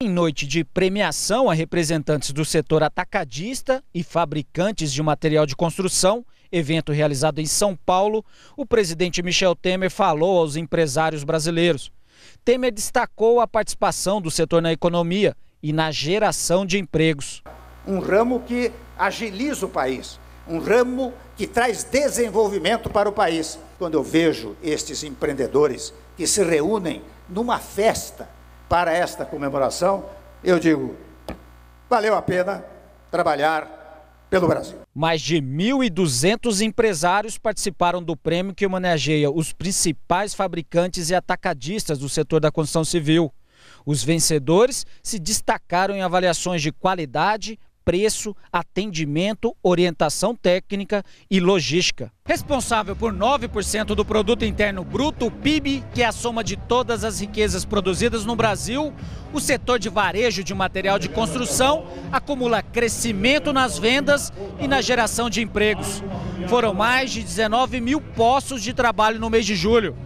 Em noite de premiação a representantes do setor atacadista e fabricantes de material de construção, evento realizado em São Paulo, o presidente Michel Temer falou aos empresários brasileiros. Temer destacou a participação do setor na economia e na geração de empregos. Um ramo que agiliza o país, um ramo que traz desenvolvimento para o país. Quando eu vejo estes empreendedores que se reúnem numa festa para esta comemoração, eu digo, valeu a pena trabalhar pelo Brasil. Mais de 1.200 empresários participaram do prêmio que homenageia os principais fabricantes e atacadistas do setor da construção civil. Os vencedores se destacaram em avaliações de qualidade, preço, atendimento, orientação técnica e logística. Responsável por 9% do produto interno bruto, o PIB, que é a soma de todas as riquezas produzidas no Brasil, o setor de varejo de material de construção acumula crescimento nas vendas e na geração de empregos. Foram mais de 19 mil postos de trabalho no mês de julho.